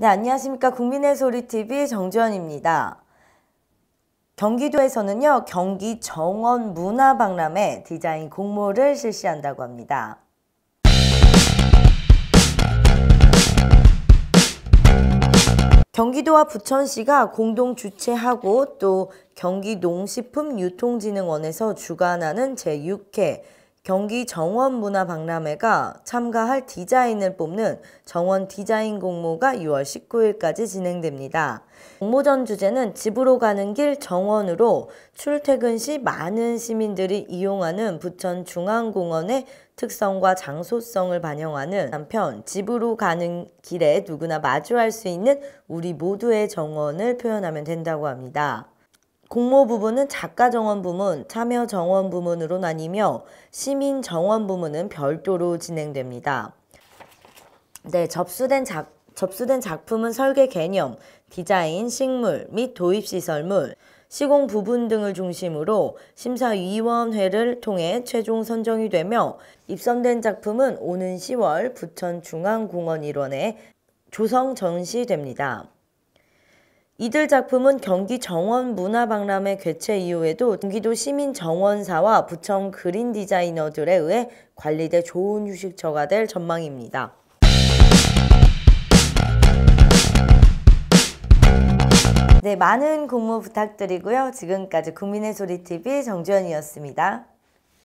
네, 안녕하십니까. 국민의 소리 TV 정주현입니다. 경기도에서는요, 경기 정원 문화박람회 디자인 공모를 실시한다고 합니다. 경기도와 부천시가 공동 주최하고 또 경기농식품유통진흥원에서 주관하는 제6회 경기 정원 문화 박람회가 참가할 디자인을 뽑는 정원 디자인 공모가 6월 19일까지 진행됩니다. 공모전 주제는 집으로 가는 길 정원으로 출퇴근 시 많은 시민들이 이용하는 부천 중앙공원의 특성과 장소성을 반영하는 한편 집으로 가는 길에 누구나 마주할 수 있는 우리 모두의 정원을 표현하면 된다고 합니다. 공모 부문은 작가 정원 부문, 참여 정원 부문으로 나뉘며 시민 정원 부문은 별도로 진행됩니다. 네, 접수된 작 접수된 작품은 설계 개념, 디자인, 식물 및 도입 시설물, 시공 부분 등을 중심으로 심사위원회를 통해 최종 선정이 되며 입선된 작품은 오는 10월 부천중앙공원 일원에 조성 전시됩니다. 이들 작품은 경기 정원 문화박람회 개최 이후에도 경기도 시민 정원사와 부천 그린 디자이너들에 의해 관리돼 좋은 휴식처가 될 전망입니다. 네, 많은 공모 부탁드리고요. 지금까지 국민의 소리 TV 정주현이었습니다.